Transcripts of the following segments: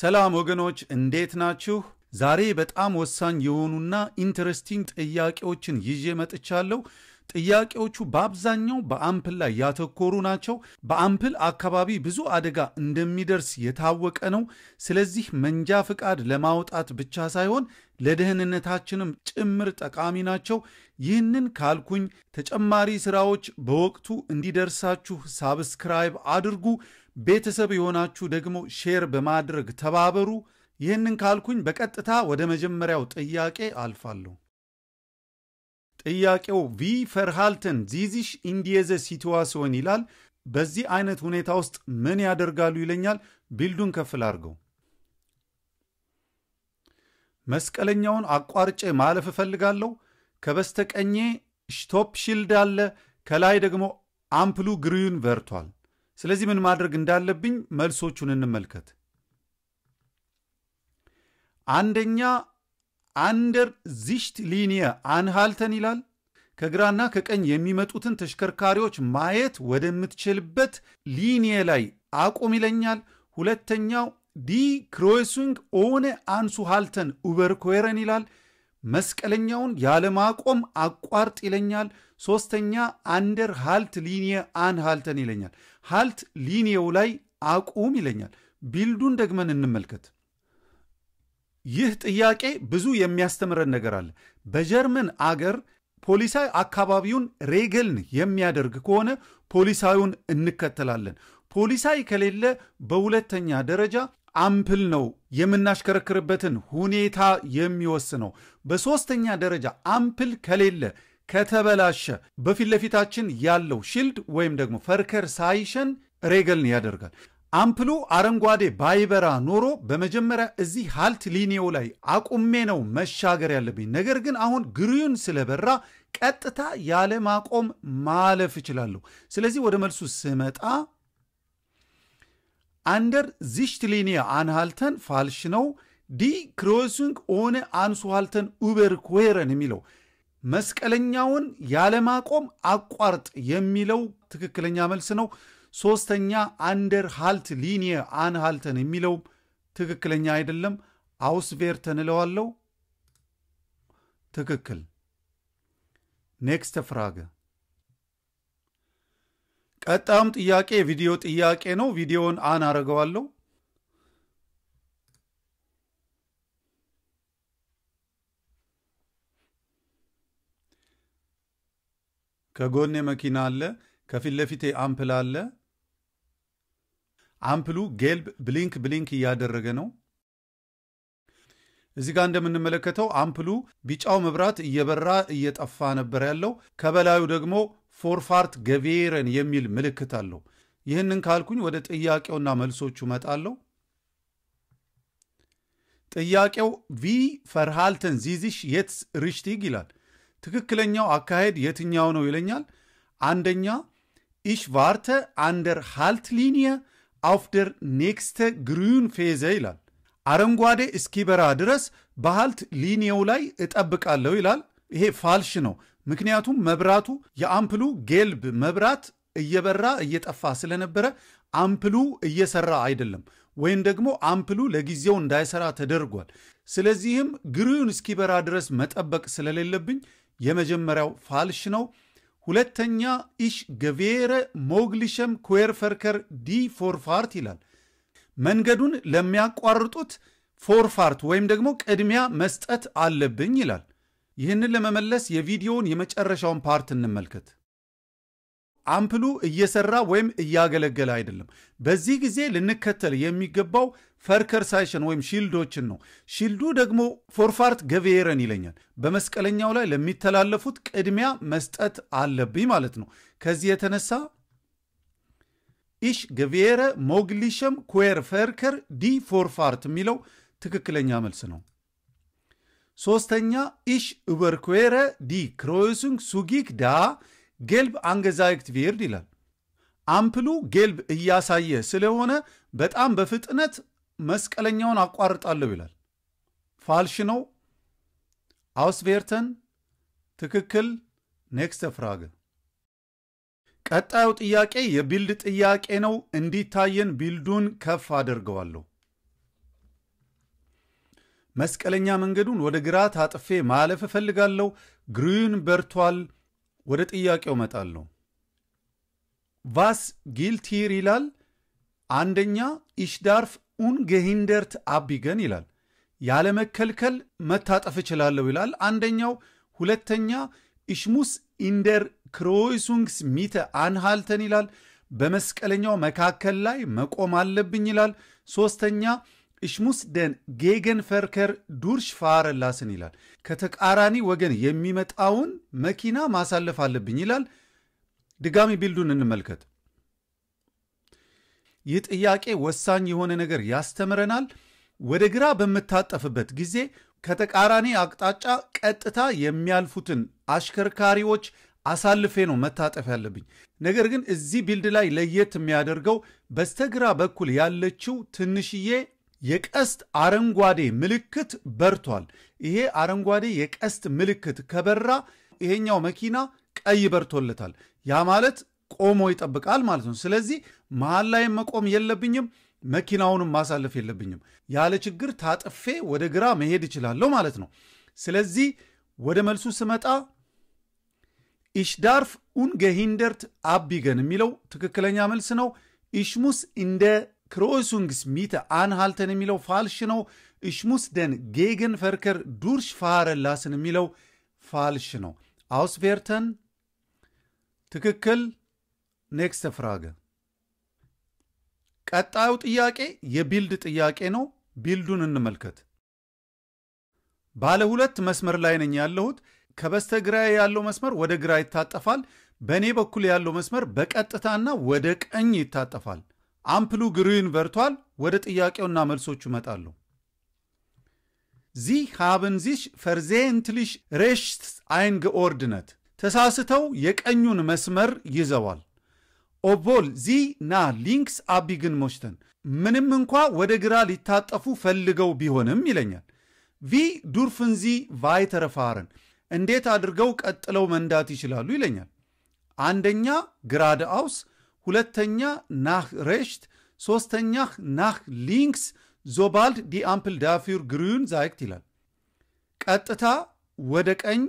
ሰላም ወገኖች እንዴት ናችሁ? ዛሬ በጣም ወሳኝ የሆኑና ኢንተረስቲንግ ጥያቄዎችን ይዤ መጥቻለሁ። ጥያቄዎቹ በአብዛኛው በአምፕል ላይ ያተኮሩ ናቸው። በአምፕል አካባቢ ብዙ አደጋ እንደሚደርስ የታወቀ ነው። ስለዚህ መንጃ ፍቃድ ለማውጣት ብቻ ሳይሆን ለደህንነታችንም ጭምር ጠቃሚ ናቸው። ይህንን ካልኩኝ ተጨማሪ ስራዎች በወቅቱ እንዲደርሳችሁ ሳብስክራይብ አድርጉ። ቤተሰብ የሆናችሁ ደግሞ ሼር በማድረግ ተባበሩ። ይህንን ካልኩኝ በቀጥታ ወደ መጀመሪያው ጥያቄ አልፋለሁ። ጥያቄው ቪ ፈርሃልተን ዚዚሽ ኢንዲየዘ ሲትዋሲዮን ይላል። በዚህ አይነት ሁኔታ ውስጥ ምን ያደርጋሉ ይለኛል። ቢልዱን ከፍል አድርገው መስቀለኛውን አቋርጬ ማለፍ እፈልጋለሁ። ከበስተቀኜ ሽቶፕ ሽልድ አለ፣ ከላይ ደግሞ አምፕሉ ግሪዩን ቨርቷል። ስለዚህ ምን ማድረግ እንዳለብኝ መልሶቹን እንመልከት። አንደኛ አንደር ዚሽት ሊኒየ አንሃልተን ይላል። ከግራና ከቀኝ የሚመጡትን ተሽከርካሪዎች ማየት ወደምትችልበት ሊኒየ ላይ አቁም ይለኛል። ሁለተኛው ዲ ክሮይሱንግ ኦነ አንሱ ሃልተን ኡበርኮረን ይላል። መስቀለኛውን ያለማቆም አቋርጥ ይለኛል። ሶስተኛ አንደር ሃልት ሊኒየ አን ሃልተን ይለኛል። ሃልት ሊኒየው ላይ አቁም ይለኛል። ቢልዱን ደግመን እንመልከት። ይህ ጥያቄ ብዙ የሚያስተምረን ነገር አለ። በጀርመን አገር ፖሊሳይ አካባቢውን ሬገልን የሚያደርግ ከሆነ ፖሊሳዩን እንከተላለን። ፖሊሳይ ከሌለ በሁለተኛ ደረጃ አምፕል ነው የምናሽከረክርበትን ሁኔታ የሚወስነው። በሦስተኛ ደረጃ አምፕል ከሌለ ከተበላሸ በፊት ለፊታችን ያለው ሺልድ ወይም ደግሞ ፈርከር ሳይሸን ሬገልን ያደርጋል። አምፕሉ አረንጓዴ ባይበራ ኖሮ በመጀመሪያ እዚህ ሃልት ሊኒዮ ላይ አቁሜ ነው መሻገር ያለብኝ። ነገር ግን አሁን ግሪን ስለበራ ቀጥታ ያለ ማቆም ማለፍ እችላለሁ። ስለዚህ ወደ መልሱ ስመጣ አንደር ዚሽት ሊኒያ አንሃልተን ፋልሽ ነው ዲ ክሮሲንግ ኦነ አንስዋልተን ኡበር ኮረን የሚለው መስቀለኛውን ያለማቆም አቋርጥ የሚለው ትክክለኛ መልስ ነው። ሶስተኛ አንደር ሃልት ሊኒየ አንሃልተን የሚለው ትክክለኛ አይደለም። አውስቬርተን እለዋለው። ትክክል። ኔክስት ፍራገ ቀጣም ጥያቄ ቪዲዮ ጥያቄ ነው። ቪዲዮውን አን አረገዋለሁ። ከጎኔ መኪና አለ፣ ከፊት ለፊቴ አምፕል አለ። አምፕሉ ጌልብ ብሊንክ ብሊንክ እያደረገ ነው። እዚ ጋር እንደምንመለከተው አምፕሉ ቢጫው መብራት እየበራ እየጠፋ ነበር ያለው። ከበላዩ ደግሞ ፎርፋርት ገቬረን የሚል ምልክት አለው። ይህንን ካልኩኝ ወደ ጥያቄውና መልሶቹ እመጣለሁ። ጥያቄው ቪ ፈርሃልተን ዚዚሽ የትስ ሪሽቲግ ይላል። ትክክለኛው አካሄድ የትኛው ነው ይለኛል። አንደኛ ኢሽ ቫርተ አንደር ሃልት ሊኒየ አፍ ደር ኔክስተ ግሪን ፌዘ ይላል። አረንጓዴ እስኪበራ ድረስ በሃልት ሊኒየው ላይ እጠብቃለሁ ይላል። ይሄ ፋልሽ ነው። ምክንያቱም መብራቱ የአምፕሉ ጌልብ መብራት እየበራ እየጠፋ ስለነበረ አምፕሉ እየሰራ አይደለም፣ ወይም ደግሞ አምፕሉ ለጊዜው እንዳይሰራ ተደርጓል። ስለዚህም ግሪውን እስኪበራ ድረስ መጠበቅ ስለሌለብኝ የመጀመሪያው ፋልሽ ነው። ሁለተኛ ኢሽ ገቬረ ሞግሊሸም ኩዌርፈርከር ዲ ፎርፋርት ይላል። መንገዱን ለሚያቋርጡት ፎርፋርት ወይም ደግሞ ቅድሚያ መስጠት አለብኝ ይላል። ይህንን ለመመለስ የቪዲዮውን የመጨረሻውን ፓርት እንመልከት። አምፕሉ እየሰራ ወይም እያገለገለ አይደለም። በዚህ ጊዜ ልንከተል የሚገባው ፈርከርሳይሽን ወይም ሺልዶችን ነው። ሺልዱ ደግሞ ፎርፋርት ገቬረን ይለኛል። በመስቀለኛው ላይ ለሚተላለፉት ቅድሚያ መስጠት አለብኝ ማለት ነው። ከዚህ የተነሳ ኢሽ ገቬረ ሞግሊሸም ኩዌር ፈርከር ዲ ፎርፋርት የሚለው ትክክለኛ መልስ ነው። ሶስተኛ ኢሽ እበርኩዌረ ዲ ክሮዩሱንግ ሱጊክ ዳ ጌልብ አንገዛይክት ቪርድ ይላል። አምፕሉ ጌልብ እያሳየ ስለሆነ በጣም በፍጥነት መስቀለኛውን አቋርጣለሁ ይላል። ፋልሽ ነው። አውስቬርተን ትክክል። ኔክስት ፍራግ። ቀጣዩ ጥያቄ የቢልድ ጥያቄ ነው። እንዲታየን ቢልዱን ከፍ አደርገዋለሁ። መስቀለኛ መንገዱን ወደ ግራ ታጥፌ ማለፍ እፈልጋለሁ። ግሪን በርቷል። ወደ ጥያቄው እመጣለሁ። ቫስ ጊልቲር ይላል። አንደኛ ኢሽዳርፍ ገሂንደርት አቢገን ይላል። ያለመከልከል መታጠፍ እችላለሁ ይላል አንደኛው። ሁለተኛ ኢሽሙስ ኢንደር ክሮይሱንግስ ሚተ አንሃልተን ይላል። በመስቀለኛው መካከል ላይ መቆም አለብኝ ይላል። ሶስተኛ እሽ ደን ጌገን ፈርከር ዱርሽ ፋረ ይላል። ከተቃራኒ ወገን የሚመጣውን መኪና ማሳለፍ አለብኝ ይላል። ድጋሚ ቢልዱን እንመልከት። ይህ ጥያቄ ወሳኝ የሆነ ነገር ያስተምረናል። ወደ ግራ በምታጠፍበት ጊዜ ከተቃራኒ አቅጣጫ ቀጥታ የሚያልፉትን አሽከርካሪዎች አሳልፌ ነው መታጠፍ ያለብኝ። ነገር ግን እዚህ ቢልድ ላይ ለየት የሚያደርገው በስተግራ በኩል ያለችው ትንሽዬ የቀስት አረንጓዴ ምልክት በርቷል። ይሄ አረንጓዴ የቀስት ምልክት ከበራ ይሄኛው መኪና ቀይ በርቶለታል። ያ ማለት ቆሞ ይጠብቃል ማለት ነው። ስለዚህ መሀል ላይም መቆም የለብኝም፣ መኪናውንም ማሳለፍ የለብኝም። ያለ ችግር ታጥፌ ወደ ግራ መሄድ እችላለሁ ማለት ነው። ስለዚህ ወደ መልሱ ስመጣ ኢሽዳርፍ ኡንገሂንደርት አቢገን የሚለው ትክክለኛ መልስ ነው። ኢሽሙስ እንደ ሚተ አንሃልተን የሚለው ፋልሽ ነው። እሽሙስ ደን ጌገን ፈርከር ዱርሽ ፋረላስን የሚለው ፋልሽ ነው። አውስቬርተን ትክክል። ኔክስት ፍራገ። ቀጣዩ ጥያቄ የቢልድ ጥያቄ ነው። ቢልዱን እንመልከት። ባለ ሁለት መስመር ላይ ነኝ ያለሁት። ከበስተግራ ያለው መስመር ወደ ግራ ይታጠፋል። በእኔ በኩል ያለው መስመር በቀጥታና ወደ ቀኝ ይታጠፋል። አምፕሉ ግሪን በርቷል። ወደ ጥያቄውና መልሶቹ እመጣለሁ። ዚህ ሃብን ዚሽ ፈርዜንትሊሽ ሬሽት አይን ገኦርድነት ተሳስተው የቀኙን መስመር ይዘዋል። ኦቦል ዚ ና ሊንክስ አቢግን ሞሽተን ምንም እንኳ ወደ ግራ ሊታጠፉ ፈልገው ቢሆንም ይለኛል። ቪ ዱርፍን ዚ ቫይተረፋረን እንዴት አድርገው ቀጥለው መንዳት ይችላሉ ይለኛል። አንደኛ ግራድ አውስ ሁለተኛ ናህ ሬሽት፣ ሶስተኛ ናህ ሊንክስ ዞባልድ ዲ አምፕል ዳፊር ግሩን ዛይክት ይላል። ቀጥታ ወደ ቀኝ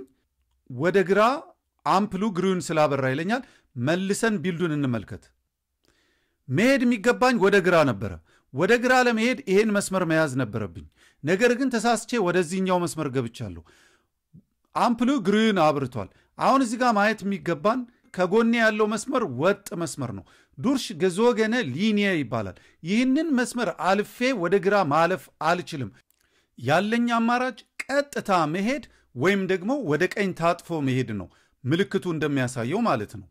ወደ ግራ አምፕሉ ግሩን ስላበራ ይለኛል። መልሰን ቢልዱን እንመልከት። መሄድ የሚገባኝ ወደ ግራ ነበረ። ወደ ግራ ለመሄድ ይሄን መስመር መያዝ ነበረብኝ። ነገር ግን ተሳስቼ ወደዚህኛው መስመር ገብቻለሁ። አምፕሉ ግሩን አብርቷል። አሁን እዚህ ጋር ማየት የሚገባን ከጎኔ ያለው መስመር ወጥ መስመር ነው። ዱርሽ ገዞገነ ሊኒየ ይባላል። ይህንን መስመር አልፌ ወደ ግራ ማለፍ አልችልም። ያለኝ አማራጭ ቀጥታ መሄድ ወይም ደግሞ ወደ ቀኝ ታጥፎ መሄድ ነው፣ ምልክቱ እንደሚያሳየው ማለት ነው።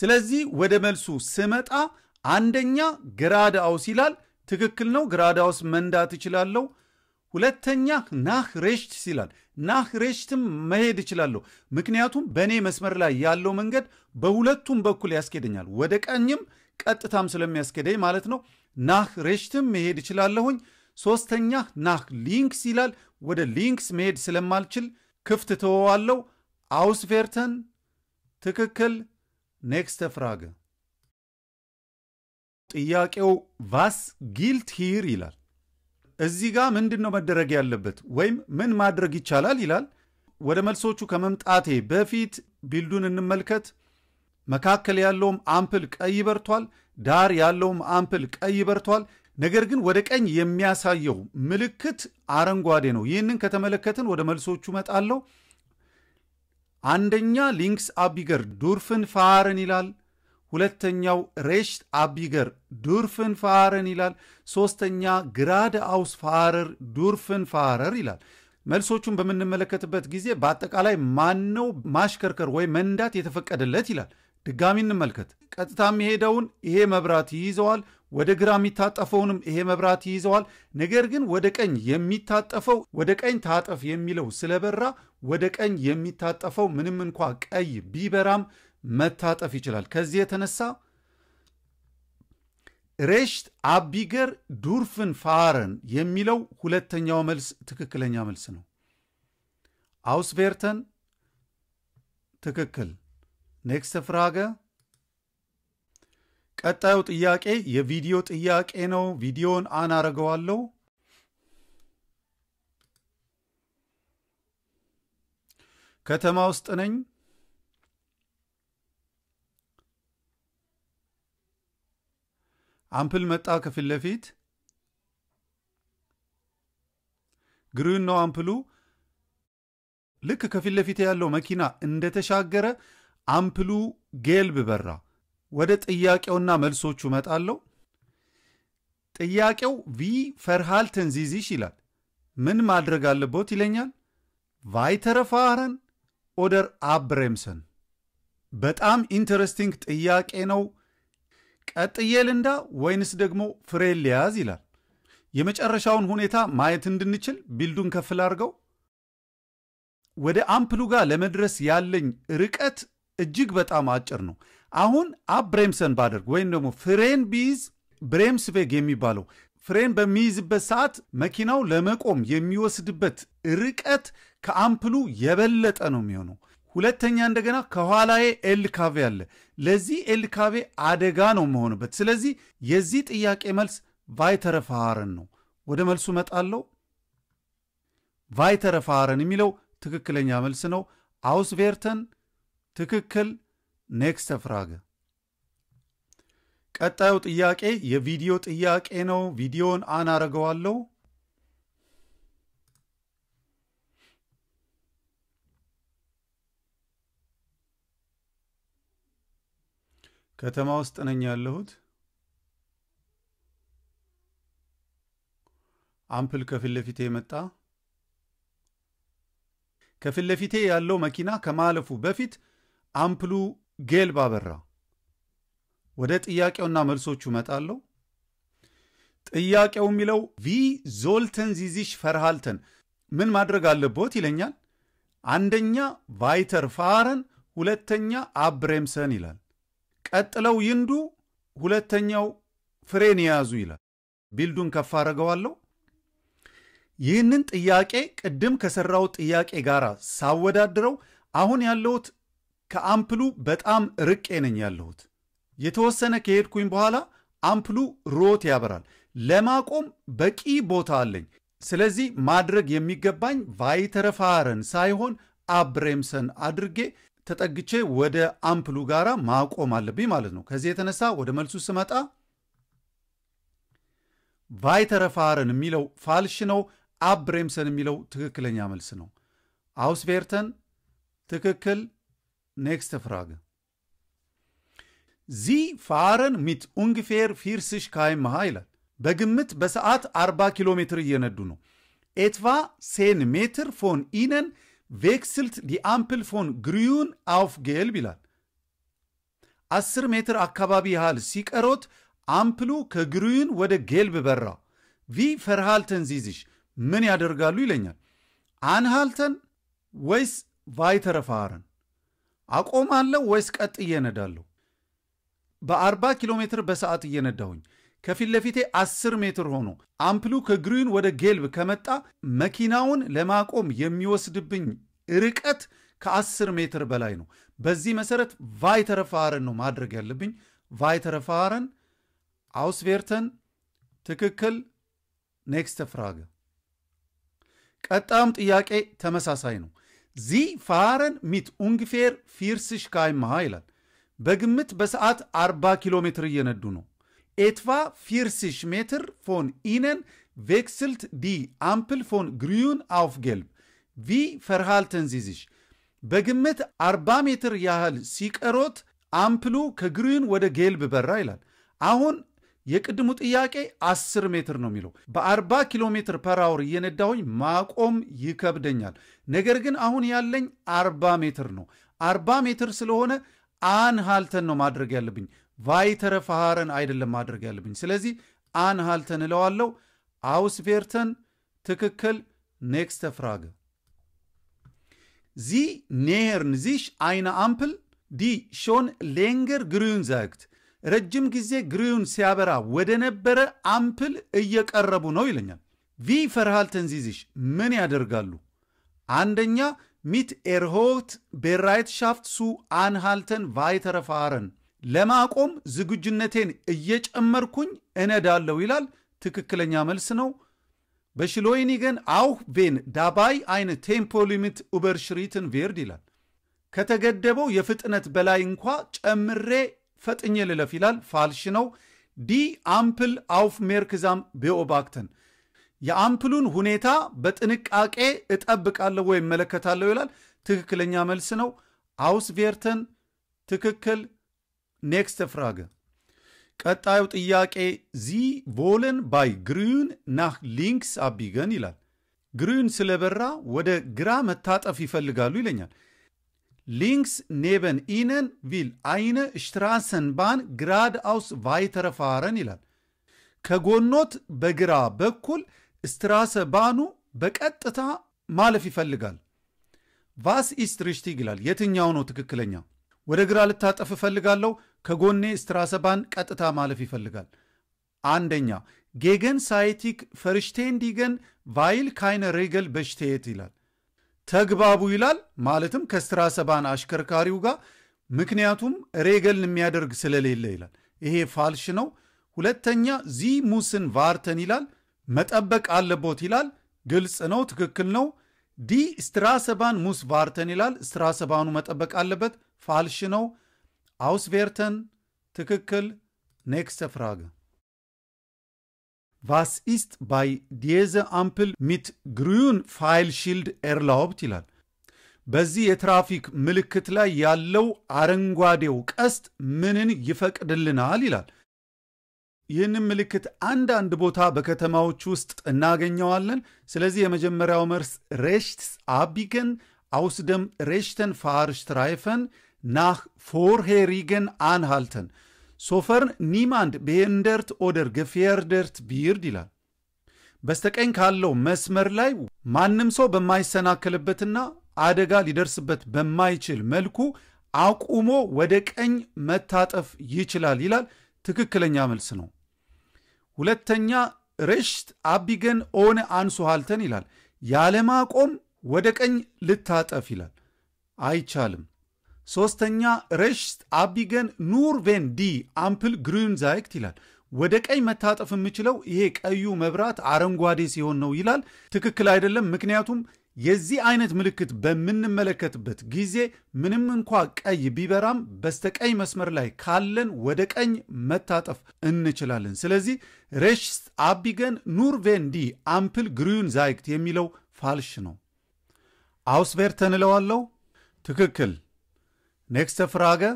ስለዚህ ወደ መልሱ ስመጣ አንደኛ ግራዳውስ ይላል። ትክክል ነው። ግራዳውስ መንዳት እችላለሁ። ሁለተኛ ናህ ሬሽት ይላል። ናህ ሬሽትም መሄድ እችላለሁ፣ ምክንያቱም በእኔ መስመር ላይ ያለው መንገድ በሁለቱም በኩል ያስኬደኛል፣ ወደ ቀኝም ቀጥታም ስለሚያስኬደኝ ማለት ነው። ናህ ሬሽትም መሄድ እችላለሁኝ። ሶስተኛ ናህ ሊንክስ ይላል። ወደ ሊንክስ መሄድ ስለማልችል ክፍት ተወዋለው። አውስቬርተን ትክክል። ኔክስት ፍራግ ጥያቄው ቫስ ጊልት ሂር ይላል እዚህ ጋር ምንድን ነው መደረግ ያለበት ወይም ምን ማድረግ ይቻላል ይላል። ወደ መልሶቹ ከመምጣቴ በፊት ቢልዱን እንመልከት። መካከል ያለውም አምፕል ቀይ በርቷል፣ ዳር ያለውም አምፕል ቀይ በርቷል። ነገር ግን ወደ ቀኝ የሚያሳየው ምልክት አረንጓዴ ነው። ይህንን ከተመለከትን ወደ መልሶቹ መጣለው። አንደኛ ሊንክስ አቢገር ዱርፍን ፋርን ይላል። ሁለተኛው ሬሽት አቢገር ዱርፍን ፋረን ይላል። ሶስተኛ ግራደ አውስ ፋረር ዱርፍን ፋረር ይላል። መልሶቹን በምንመለከትበት ጊዜ በአጠቃላይ ማነው ማሽከርከር ወይም መንዳት የተፈቀደለት ይላል። ድጋሚ እንመልከት። ቀጥታ የሚሄደውን ይሄ መብራት ይይዘዋል። ወደ ግራ የሚታጠፈውንም ይሄ መብራት ይይዘዋል። ነገር ግን ወደ ቀኝ የሚታጠፈው ወደ ቀኝ ታጠፍ የሚለው ስለበራ ወደ ቀኝ የሚታጠፈው ምንም እንኳ ቀይ ቢበራም መታጠፍ ይችላል። ከዚህ የተነሳ ሬሽት አቢገር ዱርፍን ፋረን የሚለው ሁለተኛው መልስ ትክክለኛ መልስ ነው። አውስቬርተን ትክክል። ኔክስት ፍራገ። ቀጣዩ ጥያቄ የቪዲዮ ጥያቄ ነው። ቪዲዮን አን አረገዋለሁ። ከተማ ውስጥ ነኝ። አምፕል መጣ ከፊት ለፊት ግሪን ነው አምፕሉ። ልክ ከፊት ለፊት ያለው መኪና እንደተሻገረ አምፕሉ ጌልብ በራ። ወደ ጥያቄውና መልሶቹ መጣለው። ጥያቄው ቪ ፈርሃልተን ዚዚሽ ይላል። ምን ማድረግ አለቦት ይለኛል። ቫይተረፋረን ኦደር አብሬምሰን። በጣም ኢንተረስቲንግ ጥያቄ ነው። ቀጥዬ ልንዳ ወይንስ ደግሞ ፍሬ ሊያዝ ይላል። የመጨረሻውን ሁኔታ ማየት እንድንችል ቢልዱን ከፍ ላድርገው። ወደ አምፕሉ ጋር ለመድረስ ያለኝ ርቀት እጅግ በጣም አጭር ነው። አሁን አብ ብሬምሰን ባደርግ ወይም ደግሞ ፍሬን ቢይዝ ቤግ የሚባለው ፍሬን በሚይዝበት ሰዓት መኪናው ለመቆም የሚወስድበት ርቀት ከአምፕሉ የበለጠ ነው የሚሆነው። ሁለተኛ እንደገና ከኋላዬ ኤል ካቬ አለ። ለዚህ ኤል ካቬ አደጋ ነው መሆንበት። ስለዚህ የዚህ ጥያቄ መልስ ቫይተረፋረን ነው። ወደ መልሱ መጣለው። ቫይተረፋረን የሚለው ትክክለኛ መልስ ነው። አውስቬርተን ትክክል። ኔክስተ ፍራገ። ቀጣዩ ጥያቄ የቪዲዮ ጥያቄ ነው። ቪዲዮን አን አረገዋለሁ። ከተማ ውስጥ ነኝ ያለሁት። አምፕል ከፊት ለፊቴ መጣ። ከፊት ለፊቴ ያለው መኪና ከማለፉ በፊት አምፕሉ ጌል አበራ። ወደ ጥያቄውና መልሶቹ መጣለሁ? ጥያቄው የሚለው ቪ ዞልተን ዚዚሽ ፈርሃልተን ምን ማድረግ አለቦት ይለኛል። አንደኛ ቫይተር ፋረን፣ ሁለተኛ አብሬምሰን ይላል። ቀጥለው ይንዱ ሁለተኛው ፍሬን የያዙ ይላል። ቢልዱን ከፍ አደርገዋለሁ። ይህንን ጥያቄ ቅድም ከሰራው ጥያቄ ጋር ሳወዳድረው አሁን ያለሁት ከአምፕሉ በጣም ርቄ ነኝ ያለሁት። የተወሰነ ከሄድኩኝ በኋላ አምፕሉ ሮት ያበራል። ለማቆም በቂ ቦታ አለኝ። ስለዚህ ማድረግ የሚገባኝ ቫይተረፋረን ሳይሆን አብሬምሰን አድርጌ ተጠግቼ ወደ አምፕሉ ጋራ ማቆም አለብኝ ማለት ነው። ከዚህ የተነሳ ወደ መልሱ ስመጣ ቫይተረፋረን የሚለው ፋልሽ ነው። አብሬምሰን የሚለው ትክክለኛ መልስ ነው። አውስቬርተን ትክክል። ኔክስት ፍራግ ዚ ፋረን ሚት ኡንግፌር ፊርስሽ ካይመሃ ይላል። በግምት በሰዓት 40 ኪሎ ሜትር እየነዱ ነው። ኤትቫ ሴን ሜትር ፎን ኢነን ቬክስልት ዲአምፕል ፎን ግሪዩን አውፍ ጌልብ ይላል። አስር ሜትር አካባቢ ያህል ሲቀሮት አምፕሉ ከግሪዩን ወደ ጌልብ በራ። ቪ ፈርሃልተን ዚዚሽ ምን ያደርጋሉ ይለኛል። አንሃልተን ወይስ ቫይተረፋረን አቆማለሁ ወይስ ቀጥ እየነዳለሁ? በ40 ኪሎ ሜትር በሰዓት እየነዳሁኝ ከፊት ለፊቴ 10 ሜትር ሆኖ አምፕሉ ከግሪን ወደ ጌልብ ከመጣ መኪናውን ለማቆም የሚወስድብኝ ርቀት ከ10 ሜትር በላይ ነው። በዚህ መሰረት ቫይተረፋረን ነው ማድረግ ያለብኝ። ቫይተረፋረን አውስቬርተን ትክክል። ኔክስት ፍራገ። ቀጣም ጥያቄ ተመሳሳይ ነው። ዚ ፋረን ሚት ኡንግፌር ፊርስሽ ካይማሃ ይላል። በግምት በሰዓት 40 ኪሎ ሜትር እየነዱ ነው። etwa 40 Meter von ihnen wechselt die Ampel von grün auf gelb። wie verhalten sie sich? በግምት 40 ሜትር ያህል ሲቀሮት አምፕሉ ከግሪን ወደ ጌልብ በራ ይላል። አሁን የቅድሙ ጥያቄ 10 ሜትር ነው የሚለው። በ40 ኪሎ ሜትር ፐር አወር እየነዳሁኝ ማቆም ይከብደኛል። ነገር ግን አሁን ያለኝ 40 ሜትር ነው። 40 ሜትር ስለሆነ አንሃልተን ነው ማድረግ ያለብኝ። ቫይተረፈ ሐረን አይደለም ማድረግ ያለብኝ። ስለዚህ አንሃልተን እለዋለው። አውስቬርተን ትክክል። ኔክስተ ፍራግ ዚ ኔሄርን ዚሽ አይነ አምፕል ዲ ሾን ሌንገር ግሪዩን ዛግት ረጅም ጊዜ ግሪዩን ሲያበራ ወደ ነበረ አምፕል እየቀረቡ ነው ይለኛል። ቪ ፈርሃልተን ዚዚሽ ምን ያደርጋሉ? አንደኛ ሚት ኤርሆት ቤራይት ሻፍት ሱ አንሃልተን ቫይተረፋረን ለማቆም ዝግጁነቴን እየጨመርኩኝ እነዳለው ይላል። ትክክለኛ መልስ ነው። በሽሎይኒ ግን አውህ ቤን ዳባይ አይን ቴምፖ ሊሚት ኡበር ሽሪትን ቬርድ ይላል። ከተገደበው የፍጥነት በላይ እንኳ ጨምሬ ፈጥኜ ልለፍ ይላል። ፋልሽ ነው። ዲ አምፕል አውፍ ሜርክዛም ቤኦባክተን የአምፕሉን ሁኔታ በጥንቃቄ እጠብቃለሁ ወይም እመለከታለሁ ይላል። ትክክለኛ መልስ ነው። አውስቬርተን ትክክል Nächste Frage. ቀጣዩ ጥያቄ ዚ ቮለን ባይ ግሪን ናህ ሊንክስ አቢገን ይላል። ግሪን ስለበራ ወደ ግራ መታጠፍ ይፈልጋሉ ይለኛል። ሊንክስ ኔበን ኢነን ቪል አይነ ሽትራሰንባን ግራድ አውስ ቫይተረፋረን ይላል። ከጎኖት በግራ በኩል ስትራሰ ባኑ በቀጥታ ማለፍ ይፈልጋል። ቫስ ኢስት ሪሽቲግ ይላል። የትኛው ነው ትክክለኛው? ወደ ግራ ልታጠፍ እፈልጋለሁ። ከጎኔ ስትራሰባን ቀጥታ ማለፍ ይፈልጋል። አንደኛ ጌገን ሳይቲክ ፈርሽቴን ዲገን ቫይል ካይነ ሬገል በሽቴየት ይላል። ተግባቡ ይላል ማለትም ከስትራሰባን አሽከርካሪው ጋር ምክንያቱም ሬገልን የሚያደርግ ስለሌለ ይላል። ይሄ ፋልሽ ነው። ሁለተኛ ዚ ሙስን ቫርተን ይላል። መጠበቅ አለቦት ይላል። ግልጽ ነው፣ ትክክል ነው። ዲ ስትራሰባን ሙስ ቫርተን ይላል። ስትራሰባኑ መጠበቅ አለበት። ፋልሽ ነው። አውስቬርተን ትክክል። ኔክስተ ፍራገ ቫስ ኢስት ባይ ዲየዘ አምፕል ሚት ግሩን ፋይል ሺልድ ኤርላውብት ይላል። በዚህ የትራፊክ ምልክት ላይ ያለው አረንጓዴው ቀስት ምንን ይፈቅድልናል ይላል። ይህንን ምልክት አንዳንድ ቦታ በከተማዎች ውስጥ እናገኘዋለን። ስለዚህ የመጀመሪያው መርስ ሬሽትስ አቢገን አውስደም ሬሽተን ፋርሽትራይፈን nach vorherigen Anhalten, sofern niemand behindert oder gefährdet wird ይላል። በስተቀኝ ካለው መስመር ላይ ማንም ሰው በማይሰናከልበትና አደጋ ሊደርስበት በማይችል መልኩ አቁሞ ወደ ቀኝ መታጠፍ ይችላል ይላል። ትክክለኛ መልስ ነው። ሁለተኛ ርሽት አቢገን ኦነ አንሱ ሀልተን ይላል። ያለማቆም ወደ ቀኝ ልታጠፍ ይላል። አይቻልም። ሶስተኛ ረሽት አቢገን ኑር ቬን ዲ አምፕል ዛይክት ይላል። ወደ ቀይ መታጠፍ የምችለው ይሄ ቀዩ መብራት አረንጓዴ ሲሆን ነው ይላል። ትክክል አይደለም። ምክንያቱም የዚህ አይነት ምልክት በምንመለከትበት ጊዜ ምንም እንኳ ቀይ ቢበራም በስተቀኝ መስመር ላይ ካለን ወደ ቀኝ መታጠፍ እንችላለን። ስለዚህ ረሽት አቢገን ኑር ዲ አምፕል ግሪን ዛይክት የሚለው ፋልሽ ነው። አውስቬርተን እለዋለው። ትክክል Nächste Frage.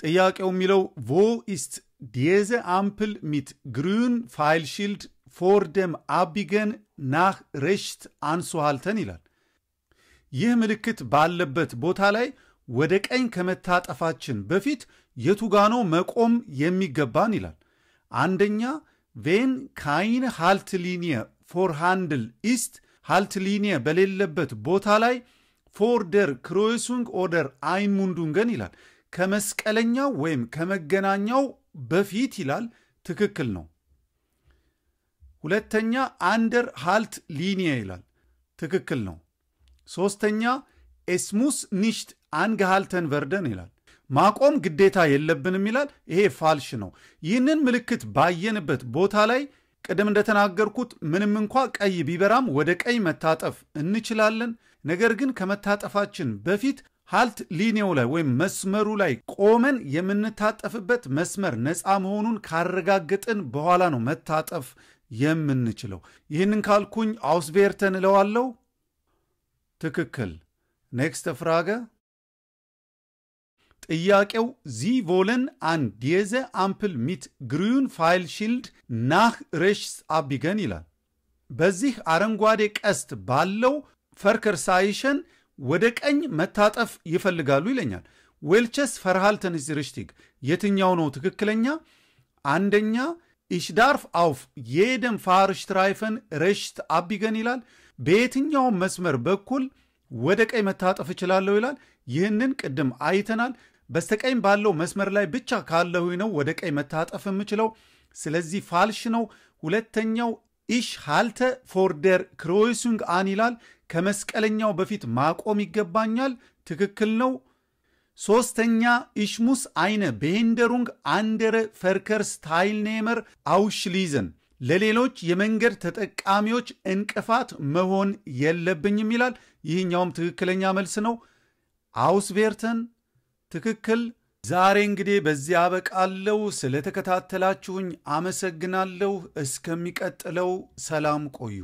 ጥያቄው የሚለው wo ist diese Ampel mit grün Pfeilschild vor dem Abbiegen nach rechts anzuhalten ይላል። ይህ ምልክት ባለበት ቦታ ላይ ወደ ቀኝ ከመታጠፋችን በፊት የቱጋኖ መቆም የሚገባን ይላል። አንደኛ ቬን ካይን ሃልትሊኒየ ፎር ሃንድል ኢስት ሃልትሊኒየ በሌለበት ቦታ ላይ ፎርደር ክሮይሱንግ ኦደር አይሙንዱንገን ይላል። ከመስቀለኛው ወይም ከመገናኛው በፊት ይላል። ትክክል ነው። ሁለተኛ አንደር ሃልት ሊኒየ ይላል። ትክክል ነው። ሶስተኛ ኤስሙስ ኒሽት አንገሃልተን ቨርደን ይላል። ማቆም ግዴታ የለብንም ይላል። ይሄ ፋልሽ ነው። ይህንን ምልክት ባየንበት ቦታ ላይ ቅድም እንደተናገርኩት ምንም እንኳ ቀይ ቢበራም ወደ ቀይ መታጠፍ እንችላለን። ነገር ግን ከመታጠፋችን በፊት ሃልት ሊኔው ላይ ወይም መስመሩ ላይ ቆመን የምንታጠፍበት መስመር ነፃ መሆኑን ካረጋገጥን በኋላ ነው መታጠፍ የምንችለው። ይህንን ካልኩኝ አውስቤርተን እለዋለው። ትክክል። ኔክስት ፍራገ ጥያቄው ዚ ቮለን አን ዲየዘ አምፕል ሚት ግሪዩን ፋይል ሺልድ ናህ ሬሽስ አቢገን ይላል። በዚህ አረንጓዴ ቀስት ባለው ፈርከር ሳይሸን ወደ ቀኝ መታጠፍ ይፈልጋሉ ይለኛል። ዌልቸስ ፈርሃልተን ዝርሽቲግ የትኛው ነው ትክክለኛ? አንደኛ ኢሽዳርፍ አውፍ የደም ፋርሽትራይፈን ረሽት አቢገን ይላል። በየትኛው መስመር በኩል ወደ ቀኝ መታጠፍ እችላለሁ ይላል። ይህንን ቅድም አይተናል። በስተቀኝ ባለው መስመር ላይ ብቻ ካለሁ ነው ወደ ቀኝ መታጠፍ የምችለው። ስለዚህ ፋልሽ ነው። ሁለተኛው ኢሽ ሃልተ ፎርደር ክሮይሱንግ አን ይላል። ከመስቀለኛው በፊት ማቆም ይገባኛል። ትክክል ነው። ሶስተኛ ኢሽሙስ አይነ ቤንደሩንግ አንደረ ፈርከርስ ኔመር አውሽሊዘን ለሌሎች የመንገድ ተጠቃሚዎች እንቅፋት መሆን የለብኝም ይላል። ይህኛውም ትክክለኛ መልስ ነው። አውስቬርተን ትክክል ዛሬ እንግዲህ በዚህ አበቃለሁ። ስለተከታተላችሁኝ አመሰግናለሁ። እስከሚቀጥለው ሰላም ቆዩ።